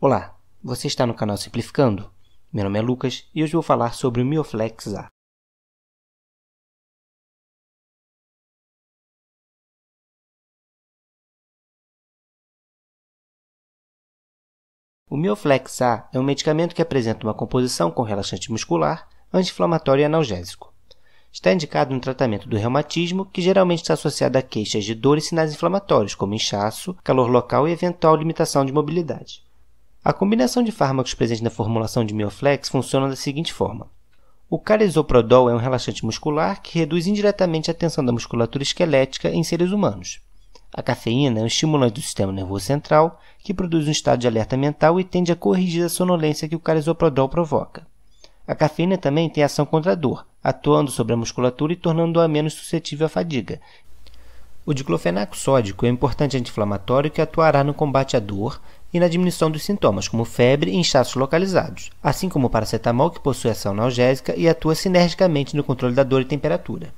Olá, você está no canal Simplificando? Meu nome é Lucas e hoje vou falar sobre o Mioflex A. O Mioflex A é um medicamento que apresenta uma composição com relaxante muscular, anti-inflamatório e analgésico. Está indicado no tratamento do reumatismo, que geralmente está associado a queixas de dor e sinais inflamatórios, como inchaço, calor local e eventual limitação de mobilidade. A combinação de fármacos presente na formulação de Mioflex funciona da seguinte forma. O carisoprodol é um relaxante muscular que reduz indiretamente a tensão da musculatura esquelética em seres humanos. A cafeína é um estimulante do sistema nervoso central que produz um estado de alerta mental e tende a corrigir a sonolência que o carisoprodol provoca. A cafeína também tem ação contra a dor, atuando sobre a musculatura e tornando-a menos suscetível à fadiga, o diclofenaco sódico é um importante anti-inflamatório que atuará no combate à dor, e na diminuição dos sintomas, como febre e inchaços localizados, assim como o paracetamol, que possui ação analgésica e atua sinergicamente no controle da dor e temperatura.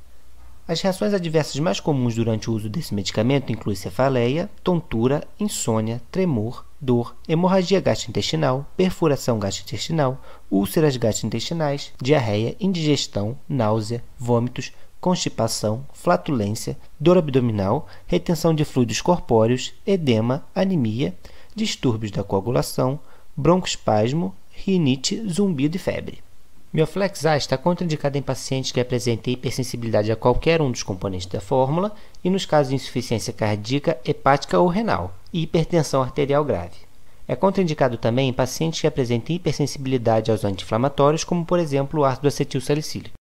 As reações adversas mais comuns durante o uso desse medicamento incluem cefaleia, tontura, insônia, tremor, dor, hemorragia gastrointestinal, perfuração gastrointestinal, úlceras gastrointestinais, diarreia, indigestão, náusea, vômitos, constipação, flatulência, dor abdominal, retenção de fluidos corpóreos, edema, anemia, distúrbios da coagulação, broncoespasmo, rinite, zumbido e febre. Mioflex A está contraindicado em pacientes que apresentem hipersensibilidade a qualquer um dos componentes da fórmula e nos casos de insuficiência cardíaca, hepática ou renal e hipertensão arterial grave. É contraindicado também em pacientes que apresentem hipersensibilidade aos anti-inflamatórios, como por exemplo o ácido acetilsalicílico.